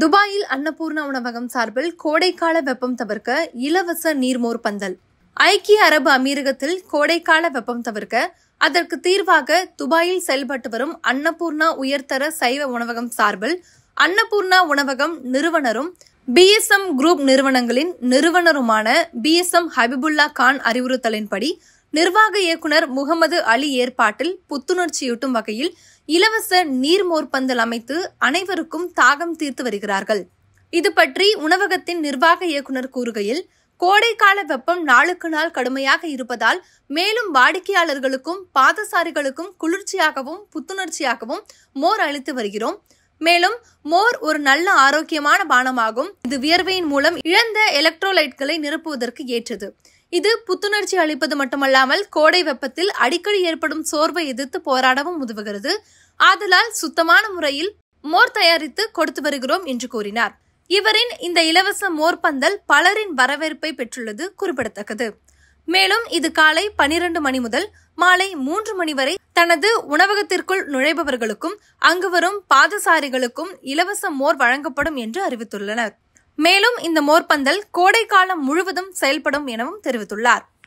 துபாயில் அன்னபூர்ணா உணவகம் சார்பில் கோடைக்கால வெப்பம் தவிர்க்க இலவச நீர்மோர் பந்தல் ஐக்கிய அரபு அமீரகத்தில் கோடைக்கால வெப்பம் தவிர்க்க அதற்கு தீர்வாக துபாயில் செயல்பட்டு வரும் அன்னபூர்ணா உயர்தர சைவ உணவகம் சார்பில் அன்னபூர்ணா உணவகம் நிறுவனரும் பிஎஸ்எம் குரூப் நிறுவனங்களின் நிறுவனருமான பிஎஸ்எம் ஹபிபுல்லா கான் அறிவுறுத்தலின்படி நிர்வாக இயக்குனர் முகமது அலி ஏற்பாட்டில் புத்துணர்ச்சியூட்டும் வகையில் இலவச நீர்மோர்பந்தல் அமைத்து அனைவருக்கும் தாகம் தீர்த்து வருகிறார்கள் இது பற்றி உணவகத்தின் நிர்வாக இயக்குனர் கூறுகையில் கோடைக்கால வெப்பம் நாளுக்கு நாள் கடுமையாக இருப்பதால் மேலும் வாடிக்கையாளர்களுக்கும் பாதசாரிகளுக்கும் குளிர்ச்சியாகவும் புத்துணர்ச்சியாகவும் மோர் அளித்து வருகிறோம் மேலும் மோர் ஒரு நல்ல ஆரோக்கியமான பானமாகும் இது வியர்வையின் மூலம் இழந்த எலக்ட்ரோலைட்களை நிரப்புவதற்கு ஏற்றது இது புத்துணர்ச்சி அளிப்பது மட்டுமல்லாமல் கோடை வெப்பத்தில் அடிக்கடி ஏற்படும் சோர்வை எதிர்த்து போராடவும் உதவுகிறது ஆதலால் சுத்தமான முறையில் மோர் தயாரித்து கொடுத்து வருகிறோம் என்று கூறினார் இவரின் இந்த இலவச மோர் பந்தல் பலரின் வரவேற்பை பெற்றுள்ளது குறிப்பிடத்தக்கது மேலும் இது காலை பனிரெண்டு மணி முதல் மாலை மூன்று மணி வரை தனது உணவகத்திற்குள் நுழைபவர்களுக்கும் அங்கு வரும் பாதசாரிகளுக்கும் இலவச மோர் வழங்கப்படும் என்று அறிவித்துள்ளனர் மேலும் இந்த மோர்பந்தல் கோடை காலம் முழுவதும் செயல்படும் எனவும் தெரிவித்துள்ளார்